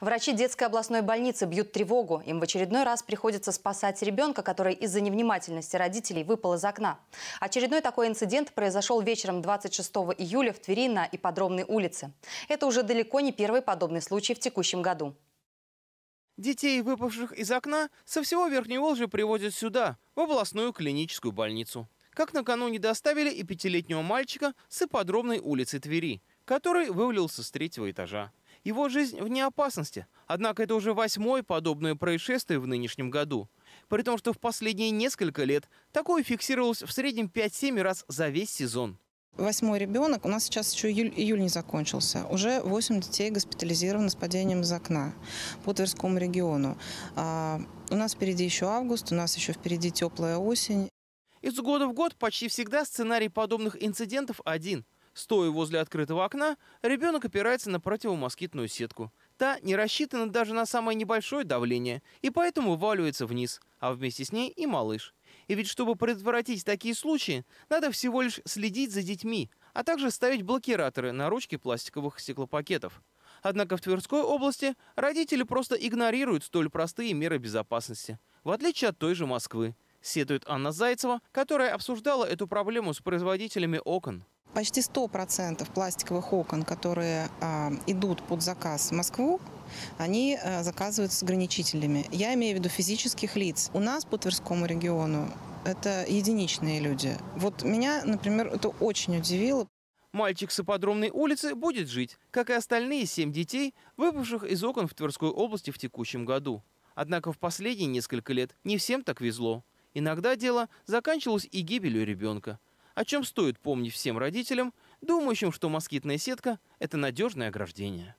Врачи детской областной больницы бьют тревогу. Им в очередной раз приходится спасать ребенка, который из-за невнимательности родителей выпал из окна. Очередной такой инцидент произошел вечером 26 июля в Твери на Ипподромной улице. Это уже далеко не первый подобный случай в текущем году. Детей, выпавших из окна, со всего Верхней Волжи привозят сюда, в областную клиническую больницу. Как накануне доставили и пятилетнего мальчика с ипподробной улицы Твери, который вывалился с третьего этажа. Его жизнь вне опасности, однако это уже восьмое подобное происшествие в нынешнем году. При том, что в последние несколько лет такое фиксировалось в среднем 5-7 раз за весь сезон. Восьмой ребенок. У нас сейчас еще июль, июль не закончился. Уже 8 детей госпитализировано с падением из окна по Тверскому региону. А, у нас впереди еще август, у нас еще впереди теплая осень. Из года в год почти всегда сценарий подобных инцидентов один – Стоя возле открытого окна, ребенок опирается на противомоскитную сетку. Та не рассчитана даже на самое небольшое давление, и поэтому валивается вниз, а вместе с ней и малыш. И ведь чтобы предотвратить такие случаи, надо всего лишь следить за детьми, а также ставить блокираторы на ручки пластиковых стеклопакетов. Однако в Тверской области родители просто игнорируют столь простые меры безопасности, в отличие от той же Москвы, сетует Анна Зайцева, которая обсуждала эту проблему с производителями окон. Почти 100% пластиковых окон, которые а, идут под заказ в Москву, они а, заказываются с ограничителями. Я имею в виду физических лиц. У нас по Тверскому региону это единичные люди. Вот меня, например, это очень удивило. Мальчик с ипподромной улицы будет жить, как и остальные семь детей, выпавших из окон в Тверской области в текущем году. Однако в последние несколько лет не всем так везло. Иногда дело заканчивалось и гибелью ребенка о чем стоит помнить всем родителям, думающим, что москитная сетка – это надежное ограждение.